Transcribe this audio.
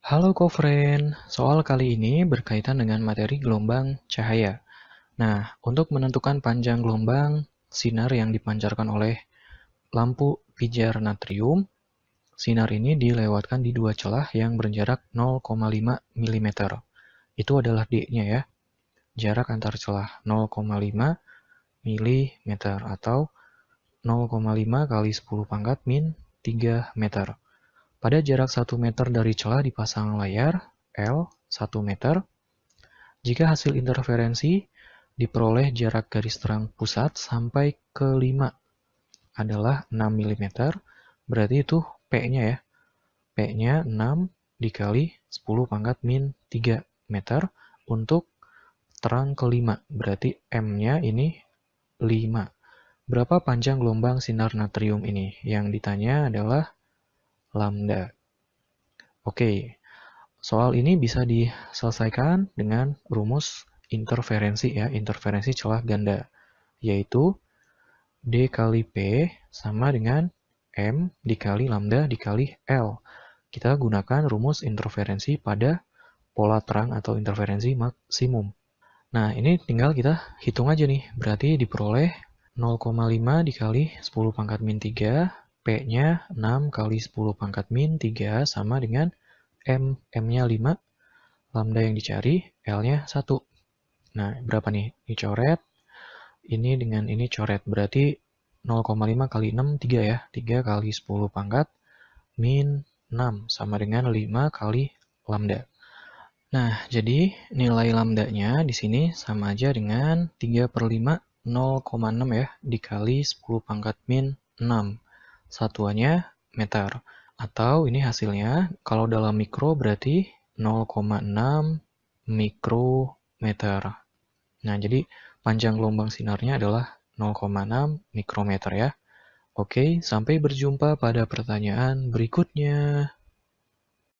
Halo Kofren, soal kali ini berkaitan dengan materi gelombang cahaya. Nah, untuk menentukan panjang gelombang sinar yang dipancarkan oleh lampu pijar natrium, sinar ini dilewatkan di dua celah yang berjarak 0,5 mm. Itu adalah D-nya ya. Jarak antar celah 0,5 mm atau 0,5 kali 10 pangkat min 3 meter. Pada jarak 1 meter dari celah dipasang layar L 1 meter. Jika hasil interferensi diperoleh jarak garis terang pusat sampai ke 5 adalah 6 mm, berarti itu P-nya ya. P-nya 6 dikali 10 pangkat min 3 meter untuk terang kelima. Berarti M-nya ini 5. Berapa panjang gelombang sinar natrium ini? Yang ditanya adalah lambda. Oke, soal ini bisa diselesaikan dengan rumus interferensi ya, interferensi celah ganda, yaitu D kali P sama dengan M dikali lambda dikali L. Kita gunakan rumus interferensi pada pola terang atau interferensi maksimum. Nah, ini tinggal kita hitung aja nih, berarti diperoleh 0,5 dikali 10 pangkat min 3 P-nya 6 kali 10 pangkat min 3 sama dengan M, M-nya 5, lambda yang dicari, L-nya 1. Nah, berapa nih? Ini coret, ini dengan ini coret, berarti 0,5 kali 6, 3 ya, 3 kali 10 pangkat min 6 sama dengan 5 kali lambda. Nah, jadi nilai lambdanya di sini sama aja dengan 3 per 5, 0,6 ya, dikali 10 pangkat min 6 satuannya meter. Atau ini hasilnya, kalau dalam mikro berarti 0,6 mikrometer. Nah, jadi panjang gelombang sinarnya adalah 0,6 mikrometer ya. Oke, sampai berjumpa pada pertanyaan berikutnya.